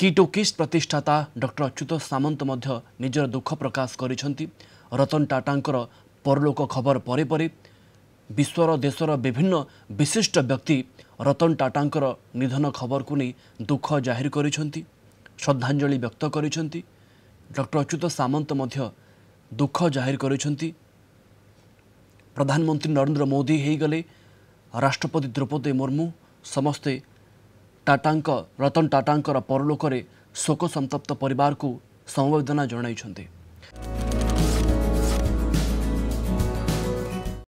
କିଟୋକିସ୍ ପ୍ରତିଷ୍ଠାତା ଡକ୍ଟର ଅଚ୍ୟୁତ ସାମନ୍ତ ମଧ୍ୟ ନିଜର ଦୁଃଖ ପ୍ରକାଶ କରିଛନ୍ତି ରତନ ଟାଟାଙ୍କର ପରଲୋକ ଖବର ପରେ ପରେ ବିଶ୍ୱର ଦେଶର ବିଭିନ୍ନ ବିଶିଷ୍ଟ ବ୍ୟକ୍ତି ରତନ ଟାଟାଙ୍କର ନିଧନ ଖବରକୁ ନେଇ ଦୁଃଖ ଜାହିର କରିଛନ୍ତି ଶ୍ରଦ୍ଧାଞ୍ଜଳି ବ୍ୟକ୍ତ କରିଛନ୍ତି ଡକ୍ଟର ଅଚ୍ୟୁତ ସାମନ୍ତ ମଧ୍ୟ ଦୁଃଖ ଜାହିର କରିଛନ୍ତି ପ୍ରଧାନମନ୍ତ୍ରୀ ନରେନ୍ଦ୍ର ମୋଦି ହୋଇଗଲେ ରାଷ୍ଟ୍ରପତି ଦ୍ରୌପଦୀ ମୁର୍ମୁ ସମସ୍ତେ ଟାଟାଙ୍କ ରତନ ଟାଟାଙ୍କର ପରଲୋକରେ ଶୋକସନ୍ତପ୍ତ ପରିବାରକୁ ସମବେଦନା ଜଣାଇଛନ୍ତି